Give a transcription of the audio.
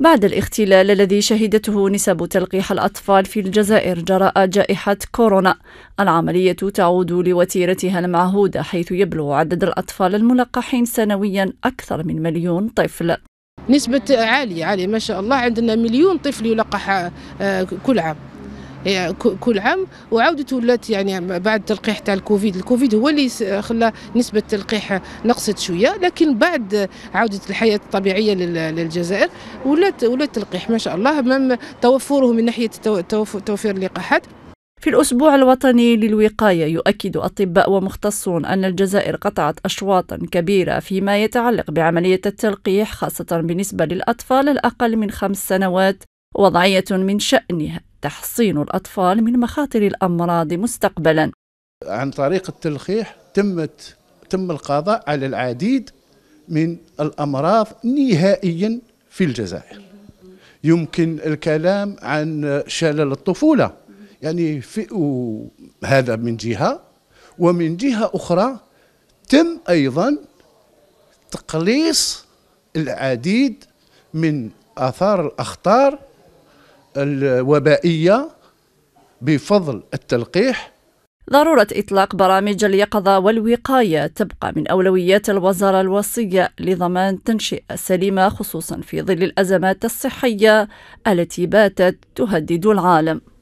بعد الاختلال الذي شهدته نسب تلقيح الأطفال في الجزائر جراء جائحة كورونا العملية تعود لوتيرتها المعهودة حيث يبلغ عدد الأطفال الملقحين سنويا أكثر من مليون طفل نسبة عالية عالية ما شاء الله عندنا مليون طفل يلقح آه، كل عام يعني كل عام وعاودت ولات يعني بعد تلقيح تاع الكوفيد الكوفيد هو اللي خلى نسبه التلقيح نقصت شويه لكن بعد عوده الحياه الطبيعيه للجزائر ولات ولات تلقيح ما شاء الله مم توفره من ناحيه توفير اللقاحات في الأسبوع الوطني للوقاية يؤكد أطباء ومختصون أن الجزائر قطعت أشواطا كبيرة فيما يتعلق بعملية التلقيح خاصة بالنسبة للأطفال الأقل من خمس سنوات وضعية من شأنها تحصين الأطفال من مخاطر الأمراض مستقبلا عن طريق التلقيح تمت تم القضاء على العديد من الأمراض نهائيا في الجزائر يمكن الكلام عن شلل الطفولة يعني في هذا من جهة ومن جهة أخرى تم أيضا تقليص العديد من آثار الأخطار الوبائية بفضل التلقيح ضرورة إطلاق برامج اليقظة والوقاية تبقى من أولويات الوزارة الوصية لضمان تنشئة سليمة خصوصا في ظل الأزمات الصحية التي باتت تهدد العالم